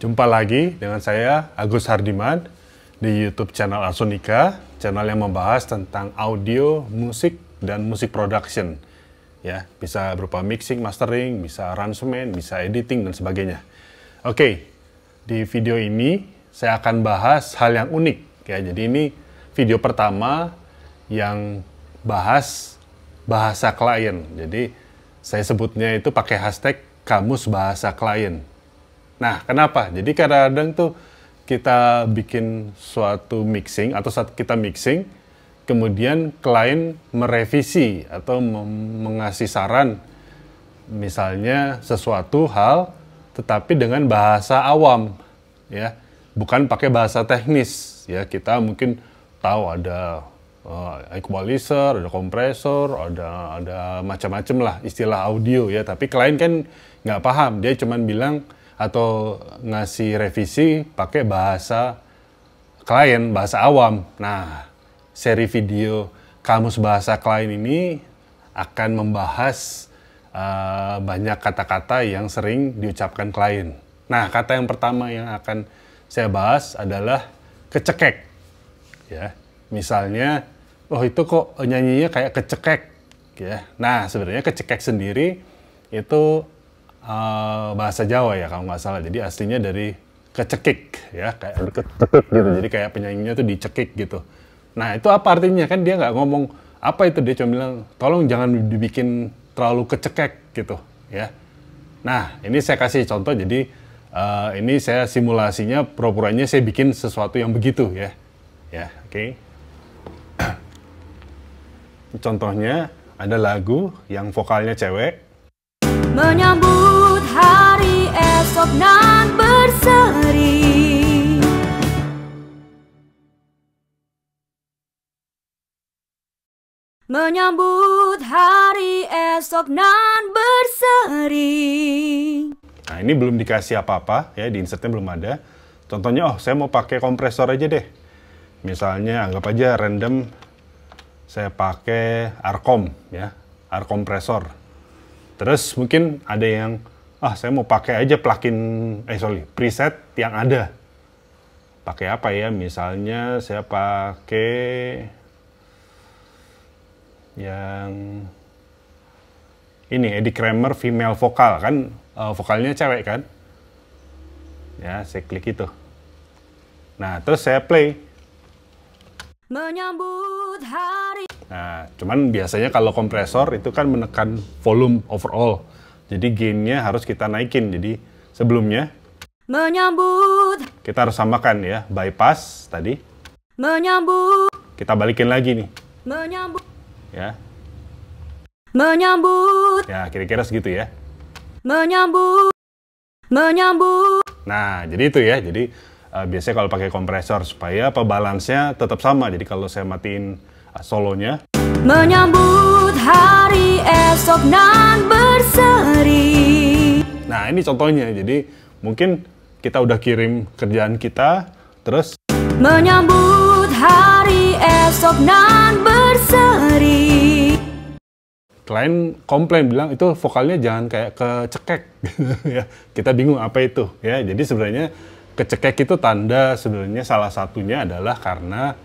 Jumpa lagi dengan saya Agus Hardiman di YouTube channel Asonika, channel yang membahas tentang audio, musik, dan musik production. Ya, bisa berupa mixing, mastering, bisa arrangement, bisa editing dan sebagainya. Oke, di video ini saya akan bahas hal yang unik. Ya, jadi ini video pertama yang bahas bahasa klien. Jadi saya sebutnya itu pakai hashtag kamus bahasa klien. Nah, kenapa? Jadi kadang-kadang tuh kita bikin suatu mixing atau saat kita mixing, kemudian klien merevisi atau mengasih saran misalnya sesuatu hal tetapi dengan bahasa awam ya bukan pakai bahasa teknis ya kita mungkin tahu ada uh, equalizer ada kompresor ada ada macam-macam lah istilah audio ya tapi klien kan nggak paham dia cuman bilang atau ngasih revisi pakai bahasa klien, bahasa awam. Nah, seri video kamus bahasa klien ini akan membahas uh, banyak kata-kata yang sering diucapkan klien. Nah, kata yang pertama yang akan saya bahas adalah kecekek. Ya, misalnya, oh itu kok nyanyinya kayak kecekek. Ya, nah sebenarnya kecekek sendiri itu uh, bahasa Jawa ya kalau nggak salah. Jadi aslinya dari kecekik ya, kayak kecekik gitu. Jadi kayak penyanyinya tuh dicekik gitu. Nah itu apa artinya kan dia nggak ngomong apa itu dia cuma bilang tolong jangan dibikin terlalu kecekek gitu ya. Nah ini saya kasih contoh jadi uh, ini saya simulasinya pura saya bikin sesuatu yang begitu ya ya oke okay. contohnya ada lagu yang vokalnya cewek menyambut Menyambut hari esok nan berseri. Nah ini belum dikasih apa-apa ya, di insertnya belum ada. Contohnya, oh saya mau pakai kompresor aja deh. Misalnya anggap aja random saya pakai Arkom ya, Arkom kompresor. Terus mungkin ada yang, ah saya mau pakai aja plugin, eh sorry, preset yang ada. Pakai apa ya? Misalnya saya pakai yang ini Eddie Kramer female vokal kan uh, vokalnya cewek kan ya saya klik itu nah terus saya play menyambut hari nah cuman biasanya kalau kompresor itu kan menekan volume overall jadi gainnya harus kita naikin jadi sebelumnya menyambut kita harus samakan ya bypass tadi menyambut kita balikin lagi nih menyambut ya. Menyambut. Ya, kira-kira segitu ya. Menyambut. Menyambut. Nah, jadi itu ya. Jadi uh, biasanya kalau pakai kompresor supaya apa balance-nya tetap sama. Jadi kalau saya matiin uh, solonya. Menyambut hari esok nan berseri. Nah, ini contohnya. Jadi mungkin kita udah kirim kerjaan kita terus menyambut hari esok nan klien komplain bilang itu vokalnya jangan kayak kecekek ya kita bingung apa itu ya jadi sebenarnya kecekek itu tanda sebenarnya salah satunya adalah karena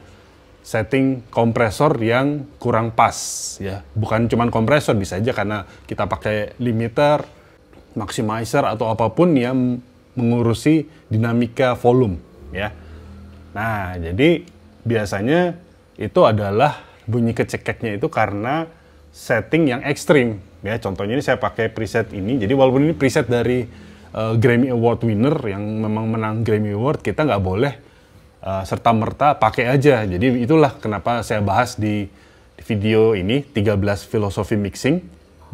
setting kompresor yang kurang pas ya bukan cuma kompresor bisa aja karena kita pakai limiter maximizer atau apapun yang mengurusi dinamika volume ya nah jadi biasanya itu adalah bunyi kecekeknya itu karena setting yang ekstrim. Ya, contohnya ini saya pakai preset ini. Jadi walaupun ini preset dari uh, Grammy Award winner yang memang menang Grammy Award, kita nggak boleh uh, eh, serta merta pakai aja. Jadi itulah kenapa saya bahas di, di video ini 13 filosofi mixing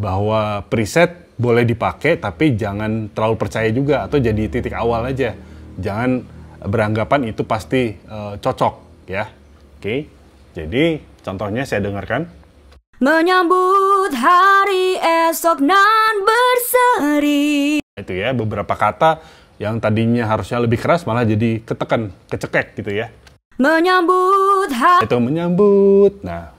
bahwa preset boleh dipakai tapi jangan terlalu percaya juga atau jadi titik awal aja. Jangan beranggapan itu pasti uh, cocok ya. Oke. Jadi contohnya saya dengarkan Menyambut hari esok nan berseri Itu ya beberapa kata yang tadinya harusnya lebih keras malah jadi ketekan, kecekek gitu ya Menyambut hari Itu menyambut, nah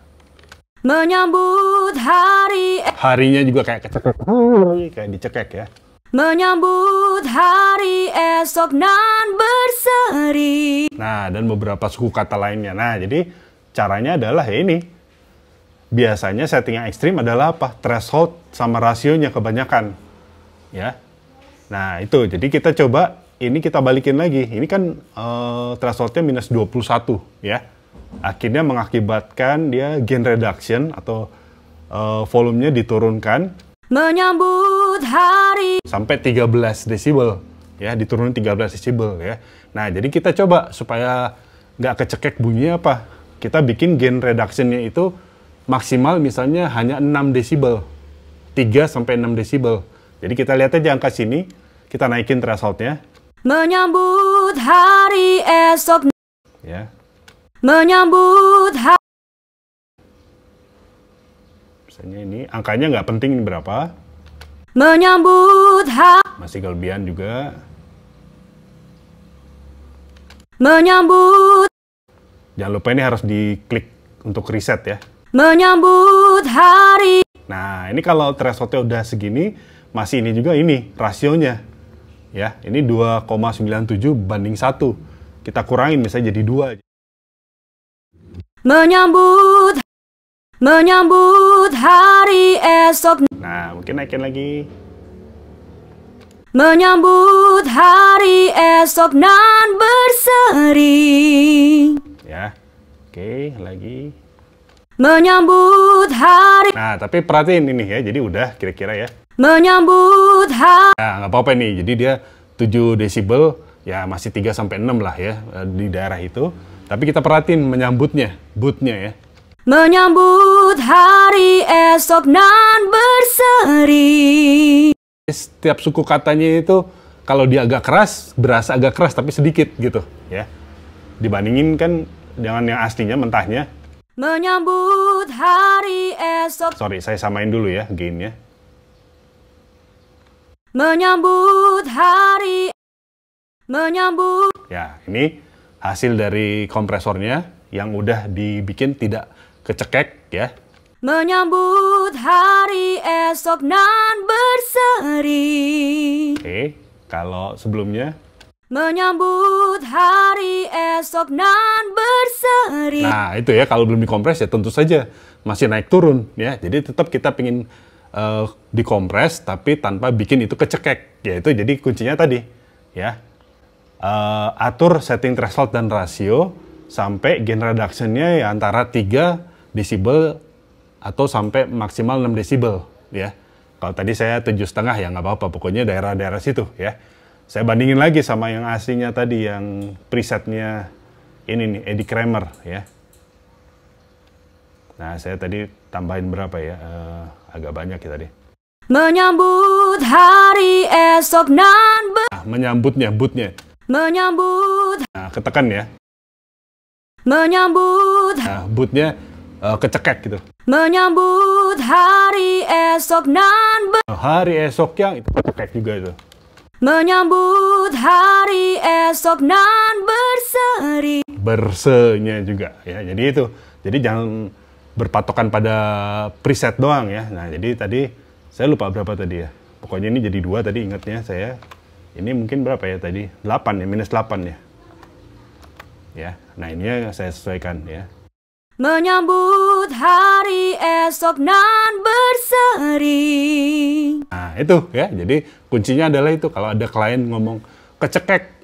Menyambut hari e- Harinya juga kayak kecekek, kayak dicekek ya Menyambut hari esok nan berseri. Nah, dan beberapa suku kata lainnya. Nah, jadi caranya adalah ya ini biasanya setting yang ekstrim adalah apa? Threshold sama rasionya kebanyakan. Ya. Nah, itu. Jadi kita coba, ini kita balikin lagi. Ini kan uh, thresholdnya minus 21, ya. Akhirnya mengakibatkan dia gain reduction atau uh, volumenya diturunkan. Menyambut hari. Sampai 13 desibel. Ya, diturunin 13 desibel, ya. Nah, jadi kita coba supaya nggak kecekek bunyinya apa. Kita bikin gain reductionnya itu maksimal misalnya hanya 6 desibel. 3 sampai 6 desibel. Jadi kita lihat aja angka sini, kita naikin thresholdnya. Menyambut hari esok. Ya. Menyambut hari. Misalnya ini angkanya nggak penting ini berapa. Menyambut hari. Masih kelebihan juga. Menyambut. Jangan lupa ini harus diklik untuk reset ya menyambut hari. Nah, ini kalau thresholdnya udah segini, masih ini juga ini rasionya. Ya, ini 2,97 banding 1. Kita kurangin misalnya jadi 2. Menyambut menyambut hari esok. Nah, mungkin naikin lagi. Menyambut hari esok nan berseri. Ya. Oke, lagi. Menyambut hari Nah, tapi perhatiin ini ya, jadi udah kira-kira ya Menyambut hari Nah, nggak apa-apa nih, jadi dia 7 desibel Ya masih 3 sampai 6 lah ya eh, di daerah itu Tapi kita perhatiin menyambutnya, bootnya ya Menyambut hari esok nan berseri Setiap suku katanya itu kalau dia agak keras, berasa agak keras tapi sedikit gitu ya Dibandingin kan dengan yang aslinya, mentahnya menyambut hari esok. Sorry, saya samain dulu ya gamenya. Menyambut hari menyambut. Ya, ini hasil dari kompresornya yang udah dibikin tidak kecekek ya. Menyambut hari esok nan berseri. Oke, kalau sebelumnya. Menyambut hari esok nan berseri berseri. Nah, itu ya kalau belum dikompres ya tentu saja masih naik turun ya. Jadi tetap kita pingin uh, dikompres tapi tanpa bikin itu kecekek. Ya itu jadi kuncinya tadi ya. Uh, atur setting threshold dan rasio sampai gain reduction-nya ya antara 3 desibel atau sampai maksimal 6 desibel ya. Kalau tadi saya tujuh setengah ya nggak apa-apa, pokoknya daerah-daerah situ ya. Saya bandingin lagi sama yang aslinya tadi yang presetnya ini nih Eddie Kramer ya. Nah saya tadi tambahin berapa ya? Uh, agak banyak ya tadi. Menyambut hari esok nan ber... Nah, menyambutnya, butnya. Menyambut. Nah, ketekan ya. Menyambut. Nah, butnya uh, kecekek gitu. Menyambut hari esok nan ber... Nah, oh, hari esok yang itu kecekek juga itu. Menyambut hari esok nan berseri bersenya juga ya. Jadi itu. Jadi jangan berpatokan pada preset doang ya. Nah, jadi tadi saya lupa berapa tadi ya. Pokoknya ini jadi dua tadi ingatnya saya. Ini mungkin berapa ya tadi? 8 ya, minus 8 ya. Ya, nah ini yang saya sesuaikan ya. Menyambut hari esok nan berseri. Nah, itu ya. Jadi kuncinya adalah itu kalau ada klien ngomong kecekek.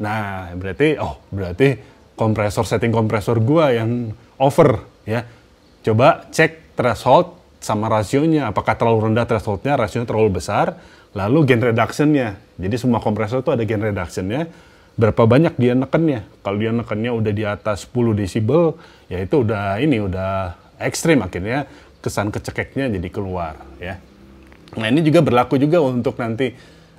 Nah, berarti oh, berarti kompresor setting kompresor gua yang over ya. Coba cek threshold sama rasionya, apakah terlalu rendah thresholdnya, rasionya terlalu besar, lalu gain reductionnya. Jadi semua kompresor itu ada gain reductionnya, berapa banyak dia nekennya. Kalau dia nekennya udah di atas 10 desibel, ya itu udah ini udah ekstrim akhirnya kesan kecekeknya jadi keluar ya. Nah ini juga berlaku juga untuk nanti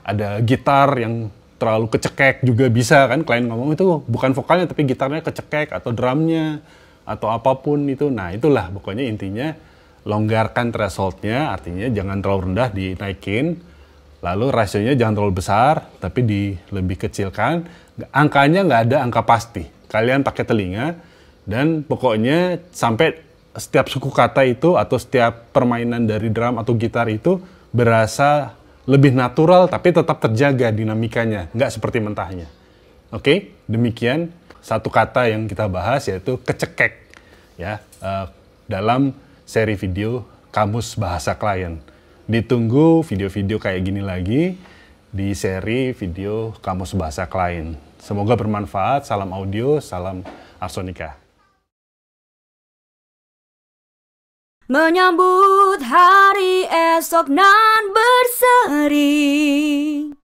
ada gitar yang terlalu kecekek juga bisa kan klien ngomong itu bukan vokalnya tapi gitarnya kecekek atau drumnya atau apapun itu nah itulah pokoknya intinya longgarkan thresholdnya artinya jangan terlalu rendah dinaikin lalu rasionya jangan terlalu besar tapi di lebih kecilkan angkanya nggak ada angka pasti kalian pakai telinga dan pokoknya sampai setiap suku kata itu atau setiap permainan dari drum atau gitar itu berasa lebih natural tapi tetap terjaga dinamikanya, nggak seperti mentahnya. Oke, okay? demikian satu kata yang kita bahas yaitu kecekek ya uh, dalam seri video kamus bahasa klien. Ditunggu video-video kayak gini lagi di seri video kamus bahasa klien. Semoga bermanfaat. Salam audio, salam Arsonika. Menyambut hari esok nan berseri